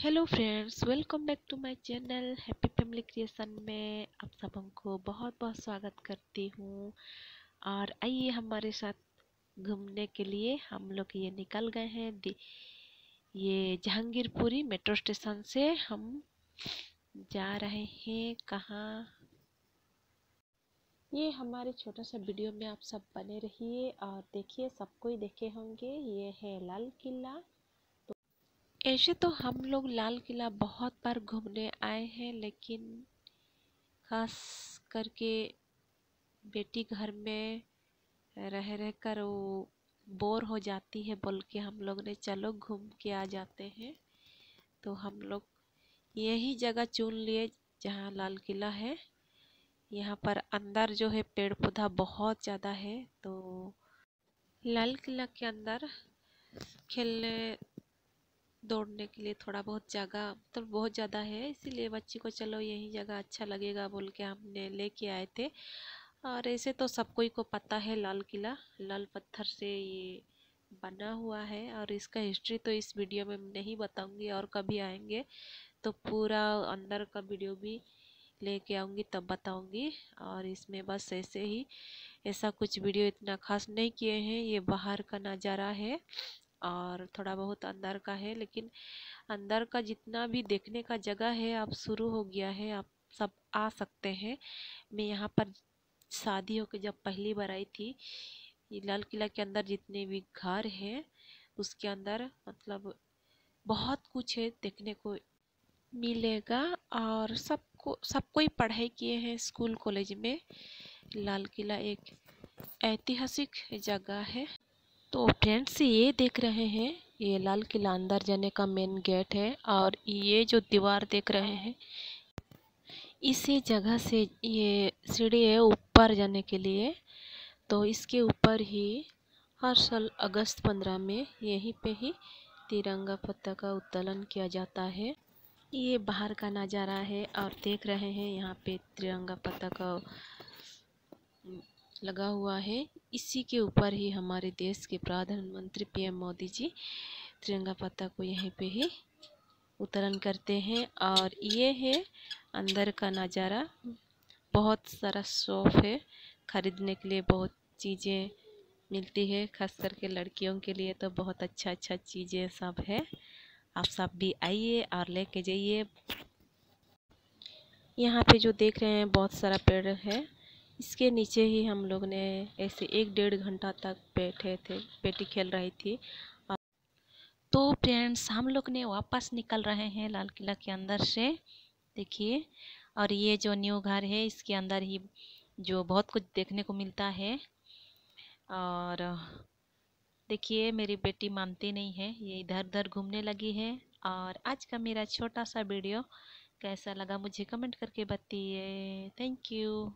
hello friends welcome back to my channel happy family creation में आप सब को बहुत बहुत स्वागत करती हूँ और आइए हमारे साथ घूमने के लिए हम लोग ये निकल गए हैं ये जहांगीरपुरी मेट्रो स्टेशन से हम जा रहे हैं कहाँ ये हमारे छोटा सा वीडियो में आप सब बने रहिए और देखिए सबको ही देखे होंगे ये है लाल किला ऐसे तो हम लोग लाल किला बहुत बार घूमने आए हैं लेकिन खास करके बेटी घर में रह रह कर वो बोर हो जाती है बोल के हम लोग ने चलो घूम के आ जाते हैं तो हम लोग यही जगह चुन लिए जहाँ लाल किला है यहाँ पर अंदर जो है पेड़ पौधा बहुत ज़्यादा है तो लाल किला के अंदर खेलने दौड़ने के लिए थोड़ा बहुत जगह तो बहुत ज़्यादा है इसीलिए बच्ची को चलो यही जगह अच्छा लगेगा बोल के हमने लेके आए थे और ऐसे तो सब कोई को पता है लाल किला लाल पत्थर से ये बना हुआ है और इसका हिस्ट्री तो इस वीडियो में नहीं बताऊंगी और कभी आएंगे तो पूरा अंदर का वीडियो भी लेके आऊँगी तब बताऊँगी और इसमें बस ऐसे ही ऐसा कुछ वीडियो इतना खास नहीं किए हैं ये बाहर का नज़ारा है और थोड़ा बहुत अंदर का है लेकिन अंदर का जितना भी देखने का जगह है अब शुरू हो गया है आप सब आ सकते हैं मैं यहाँ पर शादी होकर जब पहली बार आई थी ये लाल किला के अंदर जितने भी घर हैं उसके अंदर मतलब बहुत कुछ है देखने को मिलेगा और सबको सबको ही पढ़ाई किए हैं स्कूल कॉलेज में लाल किला एक ऐतिहासिक जगह है तो फ्रेंड्स ये देख रहे हैं ये लाल किला अंदर जाने का मेन गेट है और ये जो दीवार देख रहे हैं इसी जगह से ये सीढ़ी है ऊपर जाने के लिए तो इसके ऊपर ही हर साल अगस्त पंद्रह में यहीं पे ही तिरंगा पत्ता का उत्तोलन किया जाता है ये बाहर का नज़ारा है और देख रहे हैं यहाँ पे तिरंगा पत्ता का लगा हुआ है इसी के ऊपर ही हमारे देश के प्रधानमंत्री पीएम मोदी जी तिरंगा पत्ता को यहीं पे ही उतरन करते हैं और ये है अंदर का नज़ारा बहुत सारा शॉप है ख़रीदने के लिए बहुत चीज़ें मिलती है खास करके लड़कियों के लिए तो बहुत अच्छा अच्छा चीज़ें सब है आप सब भी आइए और लेके जाइए यहाँ पे जो देख रहे हैं बहुत सारा पेड़ है इसके नीचे ही हम लोग ने ऐसे एक डेढ़ घंटा तक बैठे थे बेटी खेल रही थी तो फ्रेंड्स हम लोग ने वापस निकल रहे हैं लाल किला के अंदर से देखिए और ये जो न्यू घर है इसके अंदर ही जो बहुत कुछ देखने को मिलता है और देखिए मेरी बेटी मानती नहीं है ये इधर उधर घूमने लगी है और आज का मेरा छोटा सा वीडियो कैसा लगा मुझे कमेंट करके बताइए थैंक यू